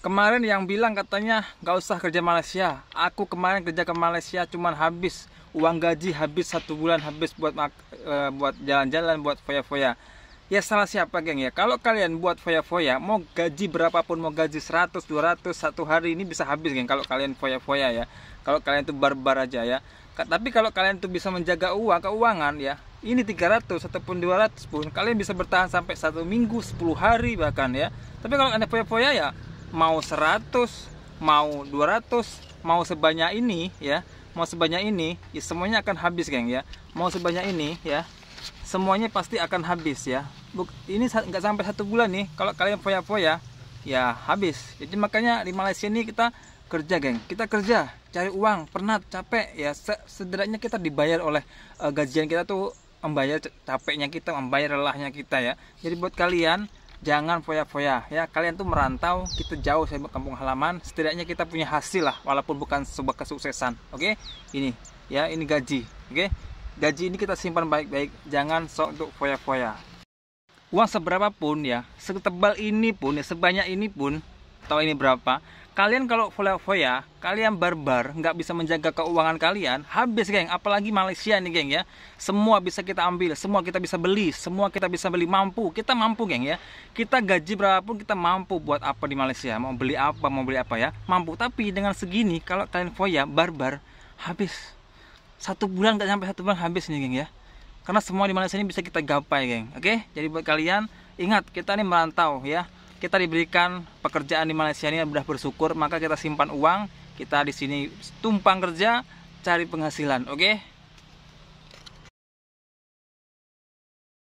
Kemarin yang bilang katanya nggak usah kerja Malaysia. Aku kemarin kerja ke Malaysia cuman habis uang gaji habis satu bulan habis buat uh, buat jalan-jalan buat foya-foya. Ya salah siapa geng ya. Kalau kalian buat foya-foya mau gaji berapapun mau gaji 100, 200 satu hari ini bisa habis geng kalau kalian foya-foya ya. Kalau kalian itu barbar aja ya. Tapi kalau kalian tuh bisa menjaga uang keuangan ya. Ini 300 ataupun 200 pun kalian bisa bertahan sampai satu minggu, 10 hari bahkan ya. Tapi kalau anda foya-foya ya mau 100 mau 200 mau sebanyak ini ya mau sebanyak ini ya semuanya akan habis geng ya mau sebanyak ini ya semuanya pasti akan habis ya ini nggak sampai satu bulan nih kalau kalian foya-foya ya habis jadi makanya di Malaysia ini kita kerja geng kita kerja cari uang pernah capek ya setidaknya kita dibayar oleh uh, gajian kita tuh membayar capeknya kita membayar lelahnya kita ya jadi buat kalian jangan foya-foya ya kalian tuh merantau kita jauh saya kampung halaman setidaknya kita punya hasil lah walaupun bukan sebuah kesuksesan oke okay? ini ya ini gaji oke okay? gaji ini kita simpan baik-baik jangan sok untuk foya-foya uang seberapa pun ya setebal ini pun ya sebanyak ini pun atau ini berapa kalian kalau foya-foya, kalian barbar, nggak bisa menjaga keuangan kalian, habis geng. Apalagi Malaysia nih geng ya. Semua bisa kita ambil, semua kita bisa beli, semua kita bisa beli mampu. Kita mampu geng ya. Kita gaji berapapun kita mampu buat apa di Malaysia. Mau beli apa, mau beli apa ya. Mampu. Tapi dengan segini, kalau kalian foya, barbar, habis. Satu bulan nggak sampai satu bulan habis nih geng ya. Karena semua di Malaysia ini bisa kita gapai geng. Oke, jadi buat kalian ingat kita ini merantau ya kita diberikan pekerjaan di Malaysia ini sudah bersyukur maka kita simpan uang kita di sini tumpang kerja cari penghasilan oke okay?